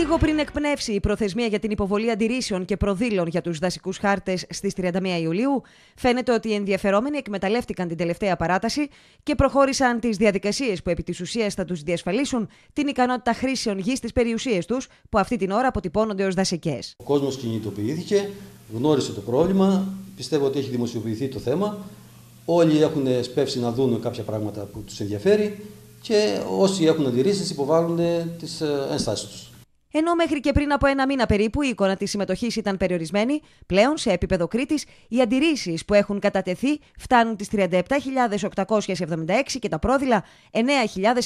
Λίγο πριν εκπνεύσει η προθεσμία για την υποβολή αντιρρήσεων και προδήλων για τους δασικούς χάρτες στις 31 Ιουλίου, φαίνεται ότι οι ενδιαφερόμενοι εκμεταλλεύτηκαν την τελευταία παράταση και προχώρησαν τις διαδικασίες που επί της ουσίας θα τους διασφαλίσουν την ικανότητα χρήσεων γης στις περιουσίες τους, που αυτή την ώρα αποτυπώνονται ως δασικές. Ο κόσμος κινητοποιήθηκε, γνώρισε το πρόβλημα, πιστεύω ότι έχει δημοσιοποιηθεί το θέμα. Όλοι έχουν σπεύσει να δουν κάποια πράγματα που τους ενδιαφέρει και όσοι έχουν αντιρρήσεις υποβάλλουν τις ε, ενστάσεις τους. Ενώ μέχρι και πριν από ένα μήνα περίπου η εικόνα της συμμετοχής ήταν περιορισμένη, πλέον σε επίπεδο Κρήτης οι αντιρρήσεις που έχουν κατατεθεί φτάνουν τις 37.876 και τα πρόδειλα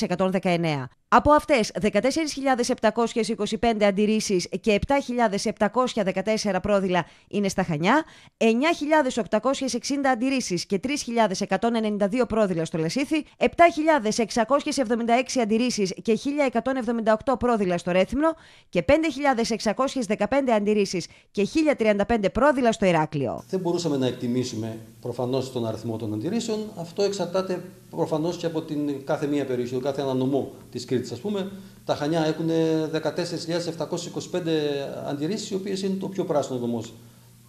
9.119. Από αυτές 14.725 αντιρρήσεις και 7.714 πρόδειλα είναι στα Χανιά, 9.860 αντιρρήσεις και 3.192 πρόδειλα στο Λασίθι, 7.676 αντιρρήσεις και 1.178 πρόδειλα στο Ρέθυμνο και 5.615 αντιρρήσεις και 1.035 πρόδειλα στο Ηράκλειο. Δεν μπορούσαμε να εκτιμήσουμε προφανώς τον αριθμό των αντιρρήσεων. Αυτό εξαρτάται Προφανώς και από την κάθε μία περιοχή, τον κάθε ένα νομό της Κρήτης, ας πούμε. Τα Χανιά έχουν 14.725 αντιρρήσεις, οι οποίες είναι το πιο πράσινο νομό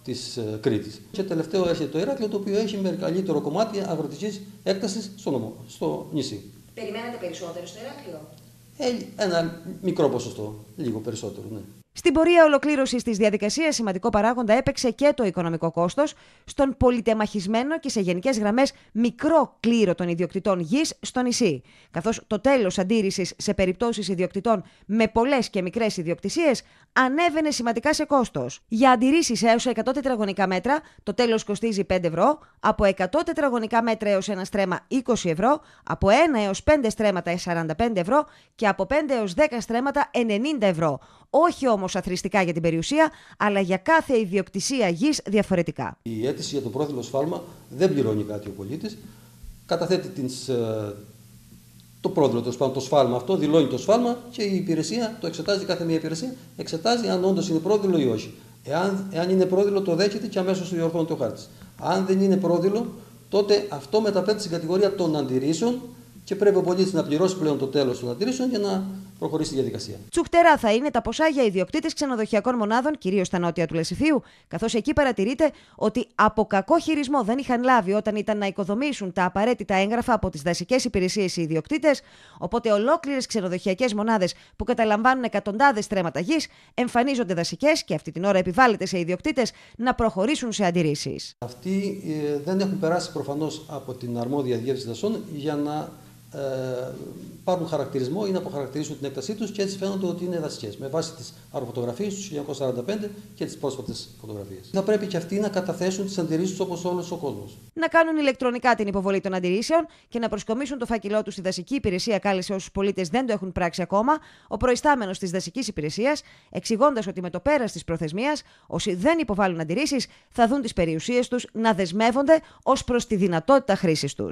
τη ε, Κρήτης. Και τελευταίο έρχεται το Ηράκλειο, το οποίο έχει μεγαλύτερο κομμάτι αγροτικής έκτασης στο, νομό, στο νησί. Περιμένετε περισσότερο στο Ηράκλειο. Ε, ένα μικρό ποσοστό, λίγο περισσότερο, ναι. Στην πορεία ολοκλήρωσης της διαδικασίας, σημαντικό παράγοντα έπαιξε και το οικονομικό κόστος, στον πολυτεμαχισμένο και σε γενικές γραμμές μικρό κλήρο των ιδιοκτητών γης στο νησί. Καθώς το τέλος αντίρρησης σε περιπτώσεις ιδιοκτητών με πολλές και μικρές ιδιοκτησίες ανέβαινε σημαντικά σε κόστος. Για αντιρρήσεις έως 100 τετραγωνικά μέτρα, το τέλος κοστίζει 5 ευρώ, από 100 τετραγωνικά μέτρα έως ένα στρέμα 20 ευρώ, από 1 έω 5 στρέμματα 45 ευρώ και από 5 έω 10 στρέμματα 90 ευρώ όχι όμως αθρηστικά για την περιουσία, αλλά για κάθε ιδιοκτησία γης διαφορετικά. Η αίτηση για το πρόθυμο σφάλμα δεν πληρώνει κάτι ο πολίτης, καταθέτει την, ε, το πρόδειλο, το, το σφάλμα αυτό, δηλώνει το σφάλμα και η υπηρεσία το εξετάζει, κάθε μία υπηρεσία εξετάζει αν όντως είναι πρόδειλο ή όχι. Εάν, εάν είναι πρόδειλο, το δέχεται και αμέσως διορθώνει το χάρτης. Αν δεν είναι πρόδειλο, τότε αυτό μεταπέτει στην κατηγορία των αντιρρήσεων και πρέπει ο πολίτης να πληρώσει πλέον το τέλος των αντιρρήσεων για να προχωρήσει τη διαδικασία. Τσουχτερά θα είναι τα ποσά για ιδιοκτήτες ξενοδοχειακών μονάδων, κυρίως στα νότια του Λεσιθίου, καθώς εκεί παρατηρείται ότι από κακό χειρισμό δεν είχαν λάβει όταν ήταν να οικοδομήσουν τα απαραίτητα έγγραφα από τις δασικές υπηρεσίες οι ιδιοκτήτες, οπότε ολόκληρες ξενοδοχειακές μονάδες που καταλαμβάνουν εκατοντάδες τρέματα γης εμφανίζονται δασικές και αυτή την ώρα επιβάλλεται σε ιδιοκτήτες να προχωρήσουν σε αντιρρήσεις. Αυτοί ε, δεν έχουν περάσει προφανώς από την αρμόδια διεύθυνση δασών για να ε, πάρουν χαρακτηρισμό ή να αποχαρακτηρίσουν την έκτασή τους και έτσι φαίνονται ότι είναι δασικές με βάση τις αεροφωτογραφίε του 1945 και τις πρόσφατες φωτογραφίες. Θα πρέπει και αυτοί να καταθέσουν τις αντιρρήσεις τους όπως όλος ο κόσμος. Να κάνουν ηλεκτρονικά την υποβολή των αντιρρήσεων και να προσκομίσουν το φάκελό τους στη δασική υπηρεσία κάλεσε όσους πολίτες δεν το έχουν πράξει ακόμα ο προϊστάμενος της δασικής υπηρεσίας, εξηγώντας ότι με το πέρας της προθεσμίας όσοι δεν υποβάλλουν αντιρρήσεις θα δουν τις περιουσίες τους να δεσμεύονται ως προς τη δυνατότητα χρήσης τους.